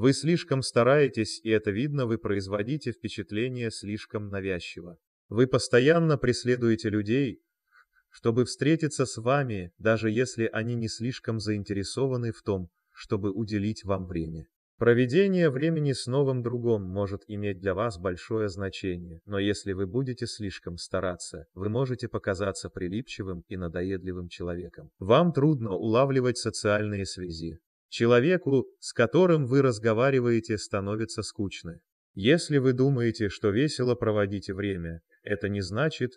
Вы слишком стараетесь, и это видно, вы производите впечатление слишком навязчиво. Вы постоянно преследуете людей, чтобы встретиться с вами, даже если они не слишком заинтересованы в том, чтобы уделить вам время. Проведение времени с новым другом может иметь для вас большое значение, но если вы будете слишком стараться, вы можете показаться прилипчивым и надоедливым человеком. Вам трудно улавливать социальные связи. Человеку, с которым вы разговариваете, становится скучно. Если вы думаете, что весело проводите время, это не значит,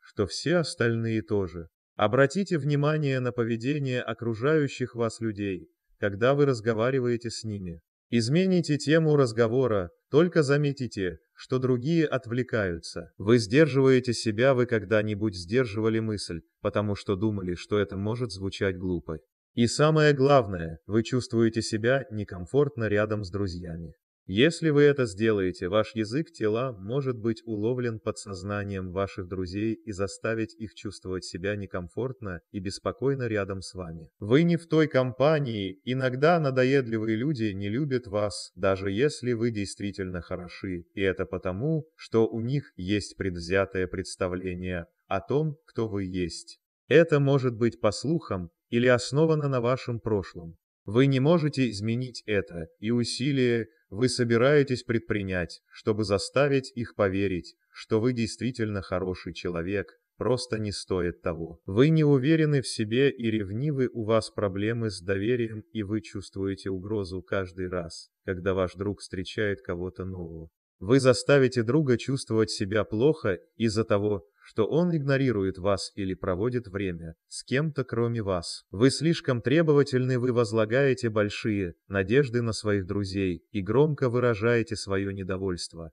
что все остальные тоже. Обратите внимание на поведение окружающих вас людей, когда вы разговариваете с ними. Измените тему разговора, только заметите, что другие отвлекаются. Вы сдерживаете себя, вы когда-нибудь сдерживали мысль, потому что думали, что это может звучать глупо. И самое главное, вы чувствуете себя некомфортно рядом с друзьями. Если вы это сделаете, ваш язык тела может быть уловлен подсознанием ваших друзей и заставить их чувствовать себя некомфортно и беспокойно рядом с вами. Вы не в той компании, иногда надоедливые люди не любят вас, даже если вы действительно хороши, и это потому, что у них есть предвзятое представление о том, кто вы есть. Это может быть по слухам, или основана на вашем прошлом. Вы не можете изменить это, и усилия вы собираетесь предпринять, чтобы заставить их поверить, что вы действительно хороший человек, просто не стоит того. Вы не уверены в себе и ревнивы, у вас проблемы с доверием, и вы чувствуете угрозу каждый раз, когда ваш друг встречает кого-то нового. Вы заставите друга чувствовать себя плохо из-за того, что он игнорирует вас или проводит время с кем-то кроме вас. Вы слишком требовательны, вы возлагаете большие надежды на своих друзей и громко выражаете свое недовольство,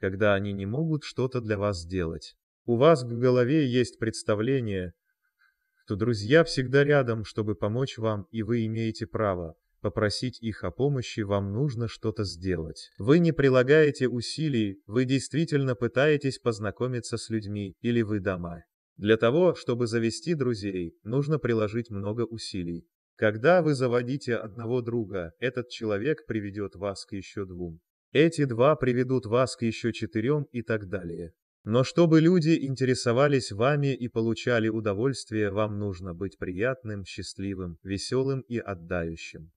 когда они не могут что-то для вас сделать. У вас в голове есть представление, что друзья всегда рядом, чтобы помочь вам, и вы имеете право Попросить их о помощи вам нужно что-то сделать. Вы не прилагаете усилий, вы действительно пытаетесь познакомиться с людьми, или вы дома. Для того, чтобы завести друзей, нужно приложить много усилий. Когда вы заводите одного друга, этот человек приведет вас к еще двум. Эти два приведут вас к еще четырем и так далее. Но чтобы люди интересовались вами и получали удовольствие, вам нужно быть приятным, счастливым, веселым и отдающим.